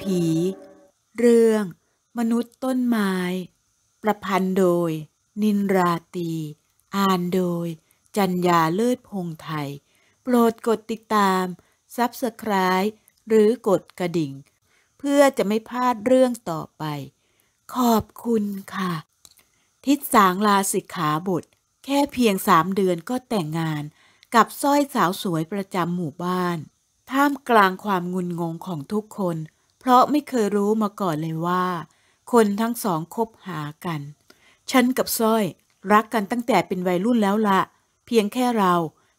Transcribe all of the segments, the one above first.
ผี เรื่อง มนุษย์ต้นไม้ ประพันธ์โดย นินราตีอ่านโดย จัญญาเลิศพงไทย โปรดกดติดตามซับสไคร b ์หรือกดกระดิ่ง เพื่อจะไม่พลาดเรื่องต่อไป ขอบคุณค่ะ ทิศสางลาสิกขาบทแค่เพียงสามเดือนก็แต่งงาน กับสร้อยสาวสวยประจำหมู่บ้าน ท่ามกลางความงุนงงของทุกคนราะไม่เคยรู้มาก่อนเลยว่า คนทั้งสองคบหากัน ฉันกับสร้อย รักกันตั้งแต่เป็นวัยรุ่นแล้วละ เพียงแค่เรา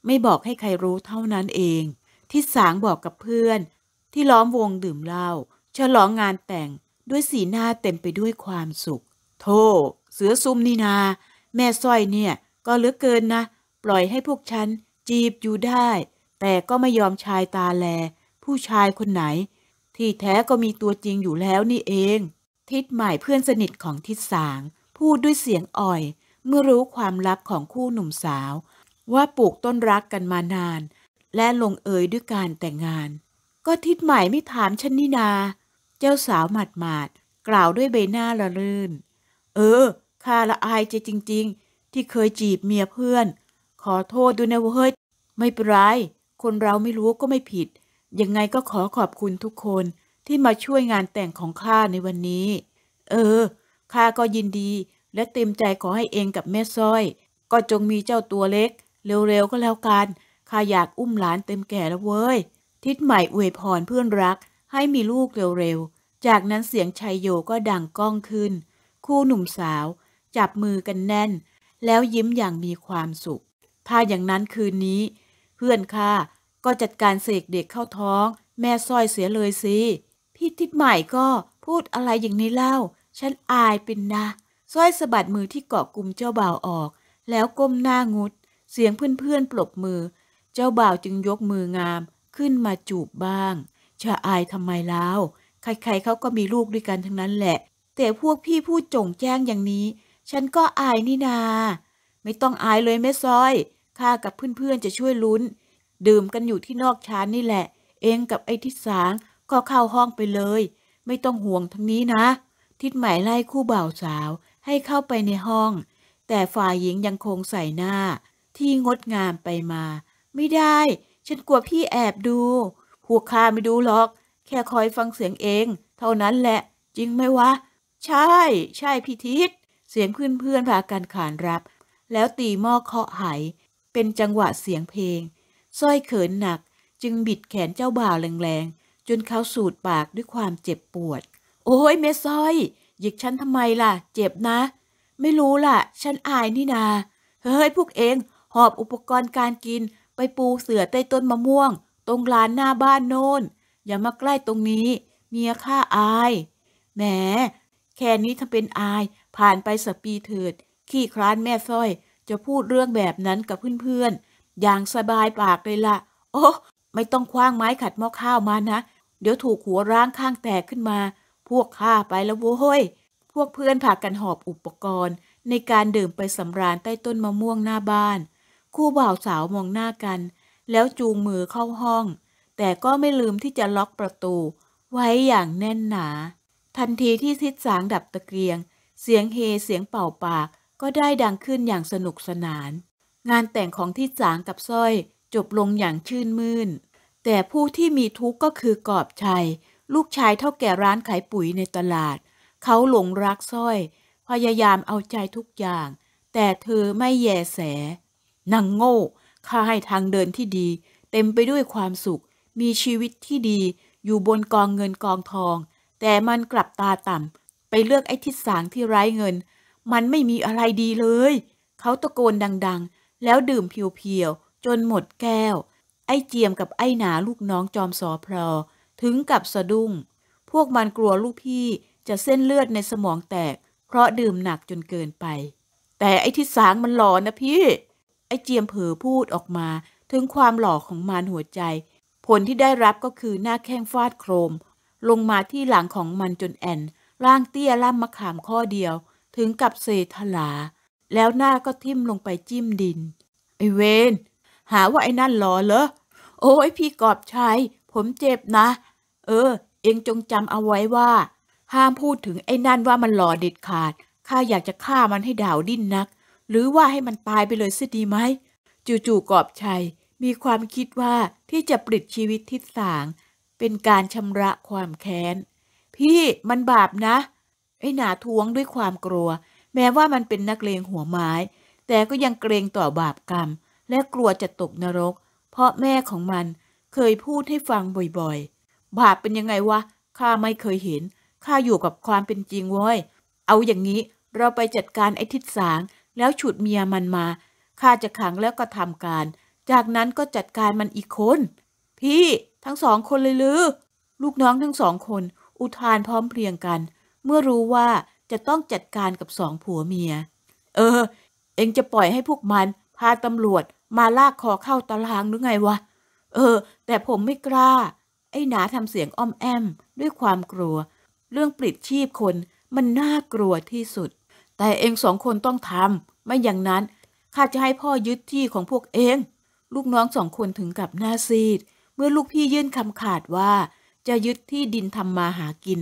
ไม่บอกให้ใครรู้เท่านั้นเอง ที่สางบอกกับเพื่อน ที่ล้อมวงดื่มเหล้าฉลองงานแต่งด้วยสีหน้าเต็มไปด้วยความสุขโธ่เสือซุ่มนี่นา แม่สร้อยเนี่ยก็เหลือเกินนะ ปล่อยให้พวกฉันจีบอยู่ได้ แต่ก็ไม่ยอมชายตาแล ผู้ชายคนไหนที่แท้ก็มีตัวจริงอยู่แล้วนี่เอง ทิดใหม่เพื่อนสนิทของทิดสางพูดด้วยเสียงอ่อย เมื่อรู้ความลับของคู่หนุ่มสาว ว่าปลูกต้นรักกันมานาน และลงเอยด้วยการแต่งงาน ก็ทิดใหม่ไม่ถามฉันนี่นา เจ้าสาวหมาดหมาดกล่าวด้วยใบหน้าละรื่น เออ ข้าละอายใจจริงๆ ที่เคยจีบเมียเพื่อน ขอโทษด้วยนะเว้ยไม่เป็นไรคนเราไม่รู้ก็ไม่ผิดยังไงก็ขอขอบคุณทุกคนที่มาช่วยงานแต่งของข้าในวันนี้ เออข้าก็ยินดี และเต็มใจขอให้เองกับแม่สร้อย ก็จงมีเจ้าตัวเล็ก เร็วๆ ก็แล้วกันข้าอยากอุ้มหลานเต็มแก่แล้วเว้ย ทิดใหม่อวยพรเพื่อนรัก ให้มีลูกเร็วๆ จากนั้นเสียงชัยโยก็ดังก้องขึ้น คู่หนุ่มสาว จับมือกันแน่น แล้วยิ้มอย่างมีความสุขถ้าอย่างนั้นคืนนี้ เพื่อนข้าก็จัดการเสกเด็กเข้าท้อง แม่สร้อยเสียเลยสิ พี่ทิดใหม่ก็พูดอะไรอย่างนี้เล่า ฉันอายเป็นนะสร้อยสะบัดมือที่เกาะกลุ่มเจ้าบ่าวออก แล้วก้มหน้างุดเสียงเพื่อนๆปลบมือ เจ้าบ่าวจึงยกมืองามขึ้นมาจูบบ้างชะอายทำไมแล้ว ใครๆเขาก็มีลูกด้วยกันทั้งนั้นแหละ แต่พวกพี่พูดจงแจ้งอย่างนี้ ฉันก็อายนี่นา ไม่ต้องอายเลยแม่ซ้อยข้ากับเพื่อนๆจะช่วยลุ้นดื่มกันอยู่ที่นอกชานนี่แหละ เองกับไอ้ทิศสางก็เข้าห้องไปเลย ไม่ต้องห่วงทั้งนี้นะ ทิศหมายไล่คู่บ่าวสาวให้เข้าไปในห้อง แต่ฝ่ายหญิงยังคงใส่หน้า ที่งดงามไปมา ไม่ได้ ฉันกลัวพี่แอบดู พวกข้าไม่ดูหรอก แค่คอยฟังเสียงเอง เท่านั้นแหละ จริงไหมวะ ใช่ ใช่พี่ทิศ เสียงเพื่อนเพื่อนพากันขานรับ แล้วตีหม้อเคาะไห เป็นจังหวะเสียงเพลงสร้อยเขินหนัก จึงบิดแขนเจ้าบ่าวแรงๆ จนเขาสูดปากด้วยความเจ็บปวด โอ้ยแม่สร้อยหยิกฉันทำไมล่ะ เจ็บนะ ไม่รู้ล่ะ ฉันอายนี่นา เฮ้ยพวกเอง หอบอุปกรณ์การกินไปปูเสือใต้ต้นมะม่วง ตรงลานหน้าบ้านโน้น อย่ามาใกล้ตรงนี้ เมียข้าอายแหมแค่นี้ทำาเป็นอาย ผ่านไปสักปีเถิด ขี้คร้านแม่สร้อย จะพูดเรื่องแบบนั้นกับเพื่อนๆอย่างสบายปากเลยละ่ะ โอ้ ไม่ต้องคว้างไม้ขัดหม้อข้าวมานะ เดี๋ยวถูกหัวร้างข้างแตกขึ้นมา พวกข้าไปแล้วโว้ย พวกเพื่อนพากันหอบอุปกรณ์ ในการดื่มไปสำราญใต้ต้นมะม่วงหน้าบ้าน คู่บ่าวสาวมองหน้ากัน แล้วจูงมือเข้าห้อง แต่ก็ไม่ลืมที่จะล็อกประตู ไว้อย่างแน่นหนา ทันทีที่ทิศสางดับตะเกียง เสียงเฮ เสียงเป่าปาก ก็ได้ดังขึ้นอย่างสนุกสนานงานแต่งของที่สางกับสร้อยจบลงอย่างชื่นมื่น แต่ผู้ที่มีทุกข์ก็คือกอบชัย ลูกชายเท่าแก่ร้านขายปุ๋ยในตลาด เขาหลงรักสร้อย พยายามเอาใจทุกอย่าง แต่เธอไม่แยแสนางโง่ข้าให้ทางเดินที่ดี เต็มไปด้วยความสุข มีชีวิตที่ดีอยู่บนกองเงินกองทอง แต่มันกลับตาต่ำไปเลือกไอ้ทิศสางที่ไร้เงิน มันไม่มีอะไรดีเลย เขาตะโกนดังๆแล้วดื่มเพียวๆ จนหมดแก้ว ไอ้เจียมกับไอ้หนาลูกน้องจอมสอพลอถึงกับสะดุ้ง พวกมันกลัวลูกพี่จะเส้นเลือดในสมองแตก เพราะดื่มหนักจนเกินไป แต่ไอ้ทิศสางมันหลอนนะพี่ ไอ้เจียมเผลอพูดออกมา ถึงความหล่อของมันหัวใจ ผลที่ได้รับก็คือหน้าแข้งฟาดโครมลงมาที่หลังของมันจนแอนร่างเตี้ยล่ำมะขามข้อเดียว ถึงกับเซทลาแล้วหน้าก็ทิ่มลงไปจิ้มดิน ไอเวน หาว่าไอ้นั่น หลอเหรอโอ้ยพี่กอบชัยผมเจ็บนะ เออ เองจงจำเอาไว้ว่า ห้ามพูดถึงไอ้นั่นว่ามันหลอเด็ดขาด ข้าอยากจะฆ่ามันให้ด่าวดิ้นนัก หรือว่าให้มันตายไปเลยสิดีไหมจู่ๆกอบชัยมีความคิดว่าที่จะปลิดชีวิตทิศสาง เป็นการชำระความแค้นพี่มันบาปนะ ไอ้หนาทวงด้วยความกลัวแม้ว่ามันเป็นนักเลงหัวไม้ แต่ก็ยังเกรงต่อบาปกรรม และกลัวจะตกนรก เพราะแม่ของมันเคยพูดให้ฟังบ่อยๆ บาปเป็นยังไงวะข้าไม่เคยเห็นข้าอยู่กับความเป็นจริงว้ยเอาอย่างนี้เราไปจัดการไอ้ทิศสางแล้วฉุดเมียมันมาข้าจะขังแล้วก็ทำการ จากนั้นก็จัดการมันอีกคน พี่ ทั้งสองคนเลยลือลูกน้องทั้งสองคน อุทานพร้อมเพรียงกัน เมื่อรู้ว่าจะต้องจัดการกับสองผัวเมีย เออ เองจะปล่อยให้พวกมัน พาตำรวจมาลากคอเข้าตารางหรือไงวะ เออ แต่ผมไม่กล้า ไอ้หนาทำเสียงอ้อมแอม ด้วยความกลัว เรื่องปลิดชีพคนมันน่ากลัวที่สุด แต่เองสองคนต้องทำ ไม่อย่างนั้นข้าจะให้พ่อยึดที่ของพวกเอง ลูกน้องสองคนถึงกับหน้าซีด เมื่อลูกพี่ยื่นคำขาดว่า จะยึดที่ดินทำมาหากิน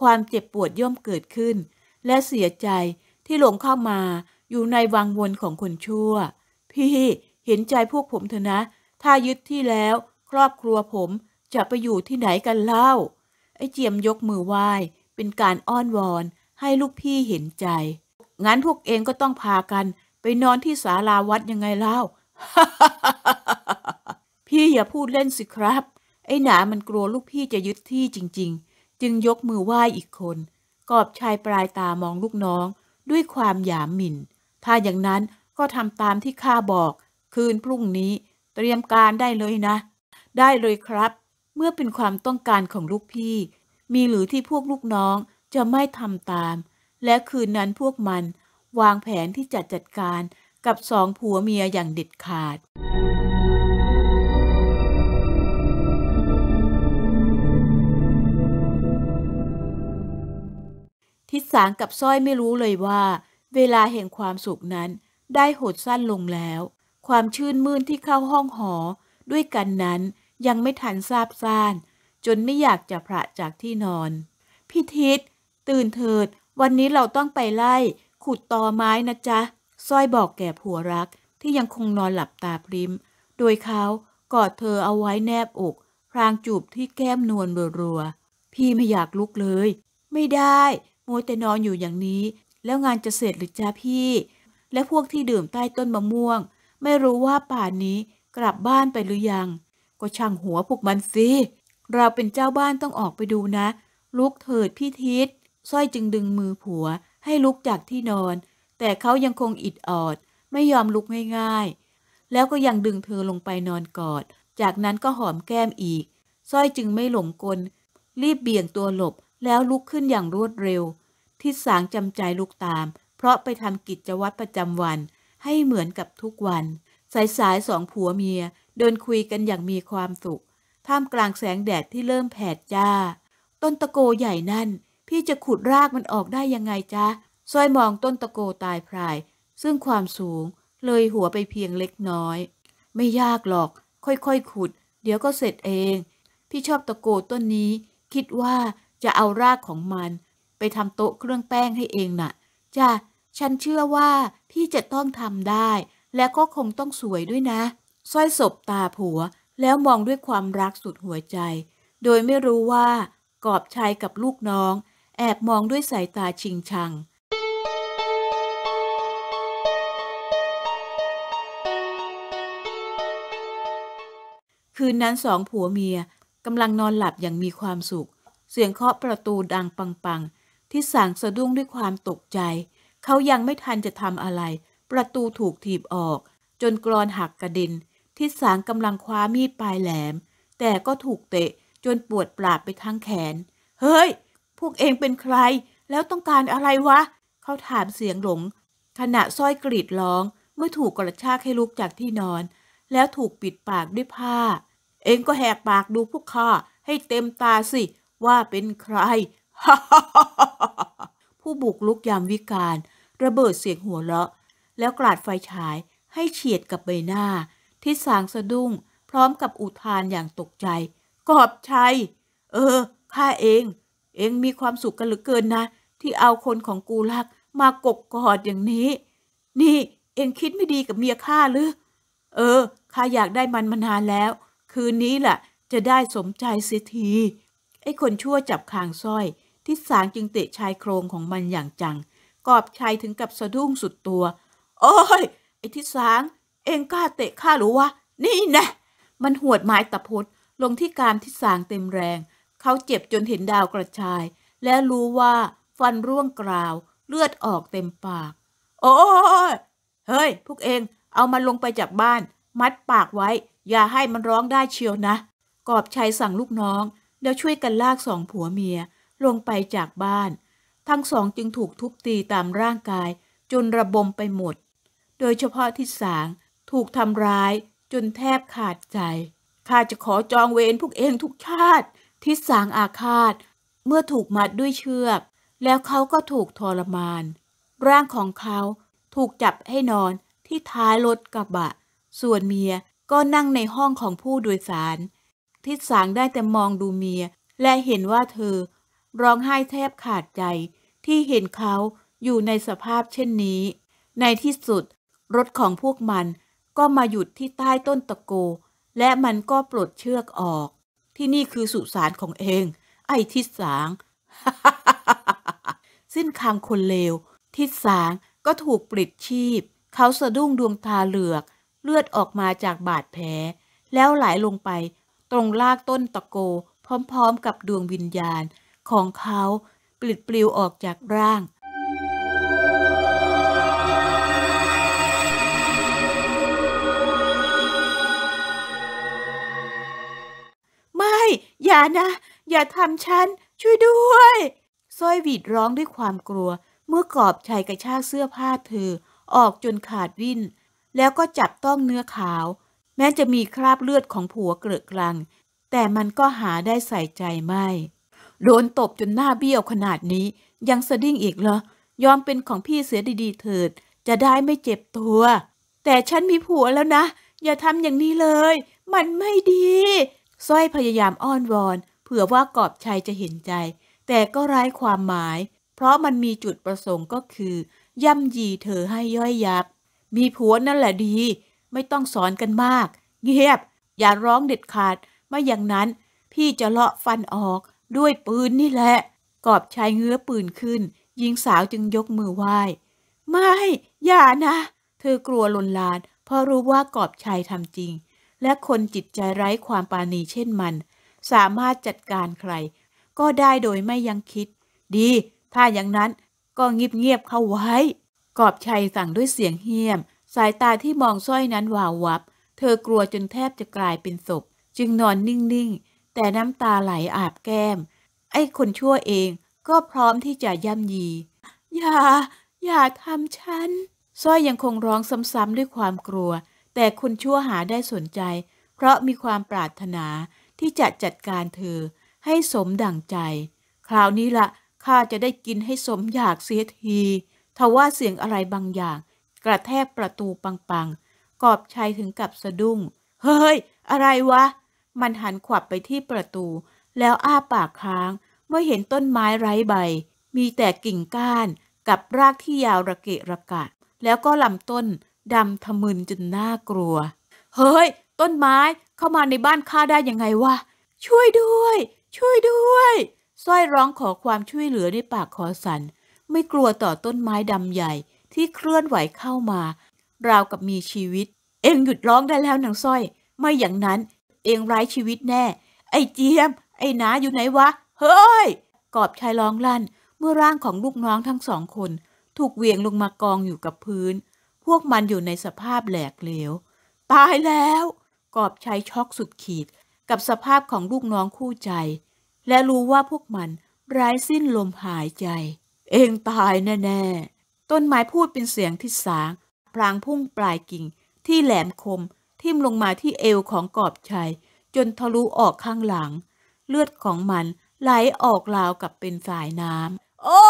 ความเจ็บปวดย่อมเกิดขึ้นและเสียใจที่หลงเข้ามาอยู่ในวังวนของคนชั่ว พี่เห็นใจพวกผมเถอะนะ ถ้ายึดที่แล้วครอบครัวผมจะไปอยู่ที่ไหนกันเล่า ไอ้เจียมยกมือไหว้ เป็นการอ้อนวอนให้ลูกพี่เห็นใจงั้นพวกเองก็ต้องพากันไปนอนที่ศาลาวัดยังไงเล่า พี่อย่าพูดเล่นสิครับ ไอ้หนามันกลัวลูกพี่จะยึดที่จริงๆ จึงยกมือไหว้อีกคนกอบชายปลายตามองลูกน้องด้วยความหยามหมิ่น ถ้าอย่างนั้นก็ทำตามที่ข้าบอก คืนพรุ่งนี้เตรียมการได้เลยนะ ได้เลยครับ เมื่อเป็นความต้องการของลูกพี่ มีหรือที่พวกลูกน้องจะไม่ทำตาม และคืนนั้นพวกมันวางแผนที่จะจัดการกับสองผัวเมียอย่างเด็ดขาดสางกับสร้อยไม่รู้เลยว่า เวลาแห่งความสุขนั้น ได้หดสั้นลงแล้ว ความชื่นมื่นที่เข้าห้องหอ ด้วยกันนั้นยังไม่ทันทราบซ่าน จนไม่อยากจะพระจากที่นอนพี่ทิศตื่นเถิด วันนี้เราต้องไปไล่ ขุดตอไม้นะจ๊ะสร้อยบอกแก่ผัวรัก ที่ยังคงนอนหลับตาพริมโดยเขากอดเธอเอาไว้แนบอกพรางจูบที่แก้มนวลรัวๆพี่ไม่อยากลุกเลย ไม่ได้มัวแต่นอนอยู่อย่างนี้ แล้วงานจะเสร็จหรือจ้าพี่ และพวกที่ดื่มใต้ต้นมะม่วง ไม่รู้ว่าป่านนี้กลับบ้านไปหรือยังก็ช่างหัวพวกมันสิเราเป็นเจ้าบ้านต้องออกไปดูนะ ลุกเถิดพี่ทิศสร้อยจึงดึงมือผัวให้ลุกจากที่นอน แต่เขายังคงอิดออดไม่ยอมลุกง่ายๆ แล้วก็ยังดึงเธอลงไปนอนกอด จากนั้นก็หอมแก้มอีกสร้อยจึงไม่หลงกล รีบเบี่ยงตัวหลบแล้วลุกขึ้นอย่างรวดเร็วที่สางจำใจลูกตาม เพราะไปทำกิจวัตรประจำวัน ให้เหมือนกับทุกวัน สายสายสองผัวเมีย เดินคุยกันอย่างมีความสุขท่ามกลางแสงแดดที่เริ่มแผดจ้า ต้นตะโกใหญ่นั่น พี่จะขุดรากมันออกได้ยังไงจ้าซอยมองต้นตะโกตายพราย ซึ่งความสูง เลยหัวไปเพียงเล็กน้อย ไม่ยากหรอก ค่อยๆ ขุด เดี๋ยวก็เสร็จเอง พี่ชอบตะโกต้นนี้คิดว่าจะเอารากของมันไปทำโต๊ะเครื่องแป้งให้เองนะ่ะจ้ะฉันเชื่อว่าพี่จะต้องทำได้ และก็คงต้องสวยด้วยนะสร้อยศบตาผัวแล้วมองด้วยความรักสุดหัวใจ โดยไม่รู้ว่า กอบชายกับลูกน้อง แอบมองด้วยสายตาชิงชัง คืนนั้นสองผัวเมียกำลังนอนหลับอย่างมีความสุข เสียงเคาะประตูดังปังที่สางสะดุ้งด้วยความตกใจ เขายังไม่ทันจะทำอะไร ประตูถูกถีบออก จนกรอนหักกระดินทิสางกำลังคว้ามีดปลายแหลม แต่ก็ถูกเตะ จนปวดปราบไปทั้งแขน เฮ้ย พวกเองเป็นใคร แล้วต้องการอะไรวะ เขาถามเสียงหลงขณะส้อยกรีดร้อง เมื่อถูกกระชากให้ลุกจากที่นอน แล้วถูกปิดปากด้วยผ้า เองก็แหกปากดูพวกข้าให้เต็มตาสิว่าเป็นใครผู้บุกลุกยามวิการระเบิดเสียงหัวเราะ แล้วกลาดไฟฉายให้เฉียดกับใบหน้า ที่สางสะดุ้ง พร้อมกับอุทานอย่างตกใจ กอบชัย เออข้าเอง เองมีความสุขกันเหลือเกินนะ ที่เอาคนของกูรักมากกกอดอย่างนี้ นี่ เองคิดไม่ดีกับเมียข้าหรือ เออข้าอยากได้มันมานานแล้ว คืนนี้แหละ จะได้สมใจเสียทีไอ้คนชั่วจับคางสร้อยทิศสางจึงเตะชายโครงของมันอย่างจัง กอบชายถึงกับสะดุ้งสุดตัว โอ้ย ไอ้ทิศสาง เองกล้าเตะข้าหรือวะ นี่นะ มันหวดไม้ตะพดลงที่กามทิศสางเต็มแรง เขาเจ็บจนเห็นดาวกระจาย และรู้ว่า ฟันร่วงกราวเลือดออกเต็มปาก โอ้ยเฮ้ย พวกเองเอามันลงไปจากบ้าน มัดปากไว้ อย่าให้มันร้องได้เชียวนะ กอบชัยสั่งลูกน้องแล้วช่วยกันลากสองผัวเมียลงไปจากบ้าน ทั้งสองจึงถูกทุบตีตามร่างกายจนระบมไปหมด โดยเฉพาะทิสางถูกทำร้ายจนแทบขาดใจ ข้าจะขอจองเวรพวกเองทุกชาติ ทิศสางอาฆาต เมื่อถูกมัดด้วยเชือก แล้วเขาก็ถูกทรมาน ร่างของเขาถูกจับให้นอนที่ท้ายรถกระบะ ส่วนเมียก็นั่งในห้องของผู้โดยสาร ทิศสางได้แต่มองดูเมียและเห็นว่าเธอร้องไห้แทบขาดใจที่เห็นเขาอยู่ในสภาพเช่นนี้ ในที่สุด รถของพวกมันก็มาหยุดที่ใต้ต้นตะโก และมันก็ปลดเชือกออก ที่นี่คือสุสานของเอง ไอ้ทิศสางสิ้นคำคนเลว ทิศสางก็ถูกปลิดชีพ เขาสะดุ้งดวงตาเหลือก เลือดออกมาจากบาดแผลแล้วไหลลงไป ตรงลากต้นตะโกพร้อมๆ กับดวงวิญญาณของเขา ปลิดปลิวออกจากร่าง ไม่ อย่านะ อย่าทำฉัน ช่วยด้วยสร้อยหวีดร้องด้วยความกลัว เมื่อกอบชัยกระชากเสื้อผ้าเธอ ออกจนขาดวิ่นแล้วก็จับต้องเนื้อขาว แม้จะมีคราบเลือดของผัวเกลือกลัง แต่มันก็หาได้ใส่ใจไม่โดนตบจนหน้าเบี้ยวขนาดนี้ ยังสะดิ้งอีกเหรอยอมเป็นของพี่เสียดีๆ เถิด จะได้ไม่เจ็บตัว แต่ฉันมีผัวแล้วนะ อย่าทำอย่างนี้เลย มันไม่ดีสร้อยพยายามอ้อนวอน เผื่อว่ากอบชัยจะเห็นใจ แต่ก็ไร้ความหมาย เพราะมันมีจุดประสงค์ก็คือ ย่ำยีเธอให้ย่อยยับมีผัวนั่นแหละดี ไม่ต้องสอนกันมาก เงียบอย่าร้องเด็ดขาดไม่อย่างนั้น พี่จะเลาะฟันออกด้วยปืนนี่แหละ กอบชายเงื้อปืนขึ้นหญิงสาวจึงยกมือไหว้ ไม่ อย่านะ เธอกลัวลนลาน เพราะรู้ว่ากอบชายทำจริง และคนจิตใจไร้ความปาณีเช่นมัน สามารถจัดการใคร ก็ได้โดยไม่ยังคิด ดี ถ้าอย่างนั้นก็เงียบๆเข้าไว้ กอบชัยสั่งด้วยเสียงเฮี้ยม สายตาที่มองสร้อยนั้นวาววับ เธอกลัวจนแทบจะกลายเป็นศพ จึงนอนนิ่งๆแต่น้ำตาไหลอาบแก้ม ไอ้คนชั่วเองก็พร้อมที่จะย่ำยี อย่า อย่าทำฉันสร้อยยังคงร้องซ้ำๆด้วยความกลัว แต่คนชั่วหาได้สนใจ เพราะมีความปรารถนาที่จะจัดการเธอ ให้สมดั่งใจ คราวนี้ละข้าจะได้กินให้สมอยากเสียทีทว่าเสียงอะไรบางอย่าง กระแทกประตูปังๆ กอบชัยถึงกับสะดุ้ง เฮ้ย อะไรวะมันหันขวับไปที่ประตู แล้วอ้าปากค้างเมื่อเห็นต้นไม้ไร้ใบ มีแต่กิ่งก้านกับรากที่ยาวระเกะระกะแล้วก็ลำต้นดำทะมึนจนน่ากลัว เฮ้ยต้นไม้เข้ามาในบ้านข้าได้ยังไง วะ ช่วยด้วย ช่วยด้วยสร้อยร้องขอความช่วยเหลือในปากคอสันไม่กลัวต่อต้นไม้ดำใหญ่ที่เคลื่อนไหวเข้ามา ราวกับมีชีวิต เอ็งหยุดร้องได้แล้วนางสร้อย ไม่อย่างนั้นเองไร้ชีวิตแน่ ไอ้เจียม ไอ้นาอยู่ไหนวะ เฮ้ย กอบชายร้องลั่นเมื่อร่างของลูกน้องทั้งสองคน ถูกเวียงลงมากองอยู่กับพื้น พวกมันอยู่ในสภาพแหลกเหลวตายแล้ว กอบชายช็อกสุดขีดกับสภาพของลูกน้องคู่ใจ และรู้ว่าพวกมันร้ายสิ้นลมหายใจ เองตายแน่ๆต้นไม้พูดเป็นเสียงที่สางพลางพุ่งปลายกิ่งที่แหลมคมทิ่มลงมาที่เอวของกอบชัย จนทะลุออกข้างหลัง เลือดของมันไหลออกราวกับเป็นสายน้ำโอ้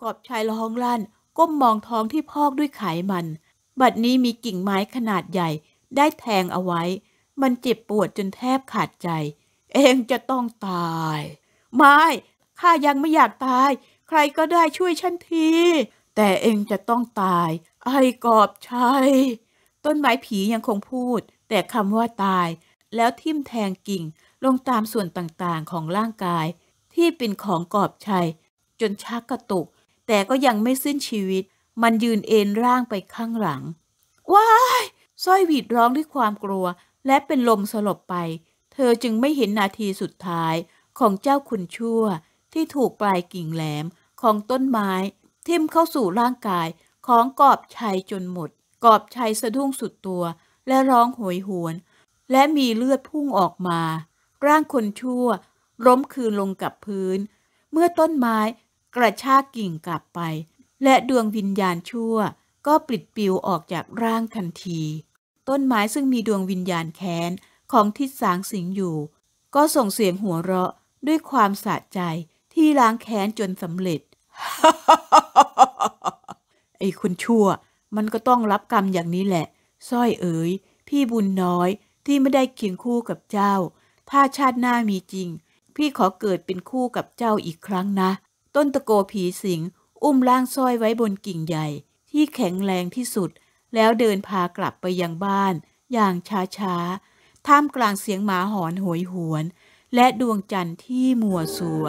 กอบชัยร้องลั่นก้มมองท้องที่พอกด้วยไขมัน บัดนี้มีกิ่งไม้ขนาดใหญ่ ได้แทงเอาไว้ มันเจ็บปวดจนแทบขาดใจ เองจะต้องตาย ไม่ข้ายังไม่อยากตาย ใครก็ได้ช่วยฉันที แต่เองจะต้องตาย ไอ้กอบชัยต้นไม้ผียังคงพูด แต่คำว่าตาย แล้วทิ่มแทงกิ่งลงตามส่วนต่างๆของร่างกาย ที่เป็นของกอบชัย จนชักกระตุก แต่ก็ยังไม่สิ้นชีวิต มันยืนเอ็นร่างไปข้างหลัง ว้ายสร้อยหวีดร้องด้วยความกลัวและเป็นลมสลบไป เธอจึงไม่เห็นนาทีสุดท้ายของเจ้าคุณชั่ว ที่ถูกปลายกิ่งแหลมของต้นไม้ ทิ่มเข้าสู่ร่างกายของกอบชัยจนหมดกอบชัยสะดุ้งสุดตัวและร้องโหยหวน และมีเลือดพุ่งออกมา ร่างคนชั่วล้มคืนลงกับพื้น เมื่อต้นไม้กระชากกิ่งกลับไป และดวงวิญญาณชั่ว ก็ปลิดปิวออกจากร่างทันที ต้นไม้ซึ่งมีดวงวิญญาณแค้น ของทิศสางสิงอยู่ ก็ส่งเสียงหัวเราะด้วยความสะใจที่ล้างแค้นจนสำเร็จ ไอ้คนชั่วมันก็ต้องรับกรรมอย่างนี้แหละสร้อยเอ๋ย พี่บุญน้อยที่ไม่ได้เคียงคู่กับเจ้าถ้าชาติหน้ามีจริง พี่ขอเกิดเป็นคู่กับเจ้าอีกครั้งนะ ต้นตะโกผีสิง อุ้มร่างสร้อยไว้บนกิ่งใหญ่ ที่แข็งแรงที่สุด แล้วเดินพากลับไปยังบ้าน อย่างช้าๆท่ามกลางเสียงหมาหอนหวยหวน และดวงจันทร์ที่มัวสัว